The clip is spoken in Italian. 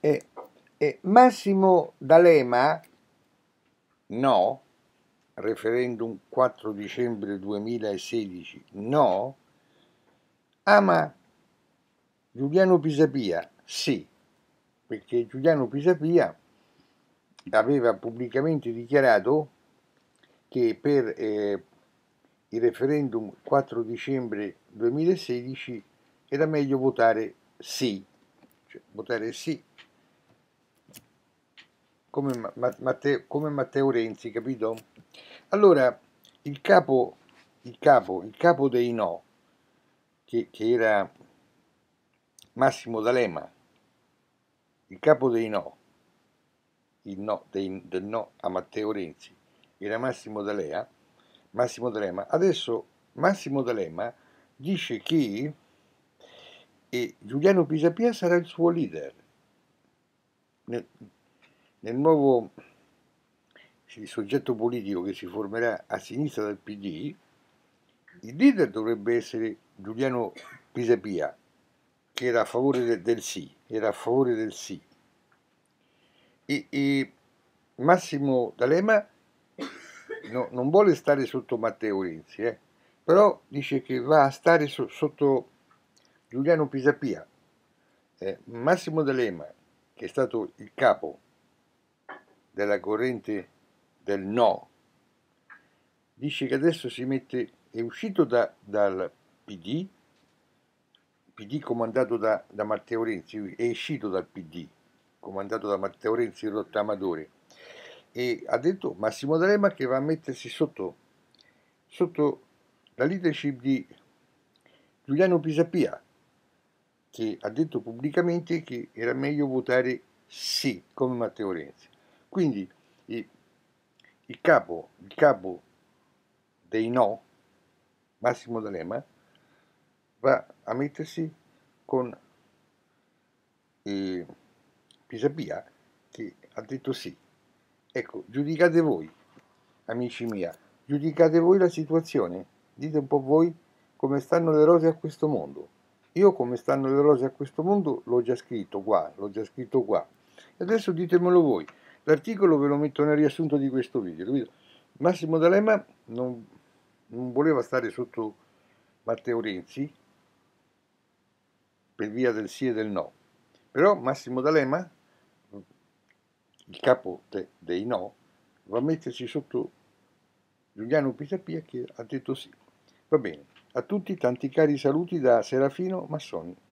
Eh, eh, Massimo D'Alema, no, referendum 4 dicembre 2016, no. Ama Giuliano Pisapia, sì, perché Giuliano Pisapia aveva pubblicamente dichiarato che per eh, il referendum 4 dicembre 2016 era meglio votare sì, cioè, votare sì come, Matteo, come Matteo Renzi, capito? Allora, il capo, il capo, il capo dei no, che, che era Massimo D'Alema, il capo dei no, il no dei, del no a Matteo Renzi, era Massimo D'Alea, Massimo D'Alema. Adesso Massimo D'Alema dice che eh, Giuliano Pisapia sarà il suo leader. Nel nuovo soggetto politico che si formerà a sinistra del PD, il leader dovrebbe essere Giuliano Pisapia, che era a favore del, del sì, era a favore del sì. E, e Massimo D'Alema no, non vuole stare sotto Matteo Renzi, eh, però dice che va a stare so, sotto Giuliano Pisapia. Eh, Massimo D'Alema, che è stato il capo della corrente del no, dice che adesso si mette, è uscito da, dal PD, PD comandato da, da, Matteo Renzi, è uscito dal PD, comandato da Matteo Renzi, il rottamatore, e ha detto Massimo D'Alema che va a mettersi sotto, sotto la leadership di Giuliano Pisapia, che ha detto pubblicamente che era meglio votare sì come Matteo Renzi. Quindi il capo, il capo dei no, Massimo D'Alema, va a mettersi con eh, Pisapia che ha detto sì. Ecco, giudicate voi, amici miei, giudicate voi la situazione, dite un po' voi come stanno le rose a questo mondo. Io come stanno le rose a questo mondo l'ho già scritto qua, l'ho già scritto qua. E adesso ditemelo voi, L'articolo ve lo metto nel riassunto di questo video, capito? Massimo D'Alema non, non voleva stare sotto Matteo Renzi per via del sì e del no. Però Massimo D'Alema, il capo de, dei no, va a mettersi sotto Giuliano Pisapia che ha detto sì. Va bene, a tutti tanti cari saluti da Serafino Massoni.